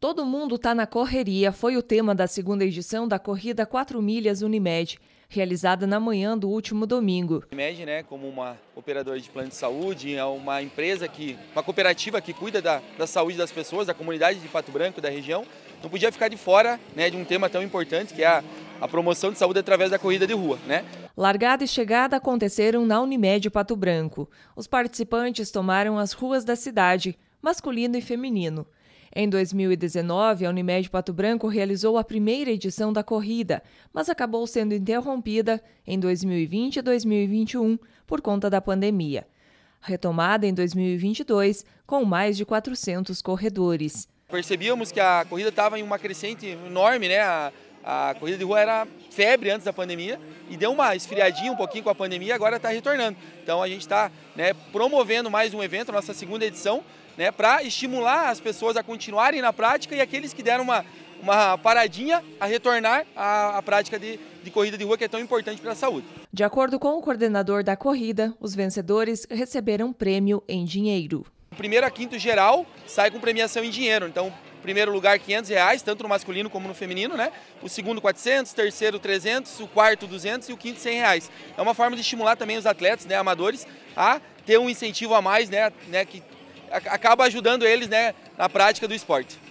Todo mundo está na correria foi o tema da segunda edição da Corrida 4 Milhas Unimed, realizada na manhã do último domingo. Unimed, né, como uma operadora de plano de saúde, é uma empresa que, uma cooperativa que cuida da, da saúde das pessoas, da comunidade de Pato Branco, da região, não podia ficar de fora né, de um tema tão importante que é a, a promoção de saúde através da corrida de rua. Né? Largada e chegada aconteceram na Unimed Pato Branco. Os participantes tomaram as ruas da cidade, masculino e feminino. Em 2019, a Unimed Pato Branco realizou a primeira edição da corrida, mas acabou sendo interrompida em 2020 e 2021 por conta da pandemia. Retomada em 2022, com mais de 400 corredores. Percebíamos que a corrida estava em uma crescente enorme, né? A a corrida de rua era febre antes da pandemia e deu uma esfriadinha um pouquinho com a pandemia, agora está retornando. Então a gente está né, promovendo mais um evento, nossa segunda edição, né, para estimular as pessoas a continuarem na prática e aqueles que deram uma, uma paradinha a retornar à, à prática de, de corrida de rua que é tão importante para a saúde. De acordo com o coordenador da corrida, os vencedores receberam prêmio em dinheiro primeiro a quinto geral sai com premiação em dinheiro. Então, primeiro lugar 500 reais, tanto no masculino como no feminino, né? O segundo 400, terceiro 300, o quarto 200 e o quinto 100 reais. É uma forma de estimular também os atletas, né, amadores, a ter um incentivo a mais, né, né que acaba ajudando eles, né, na prática do esporte.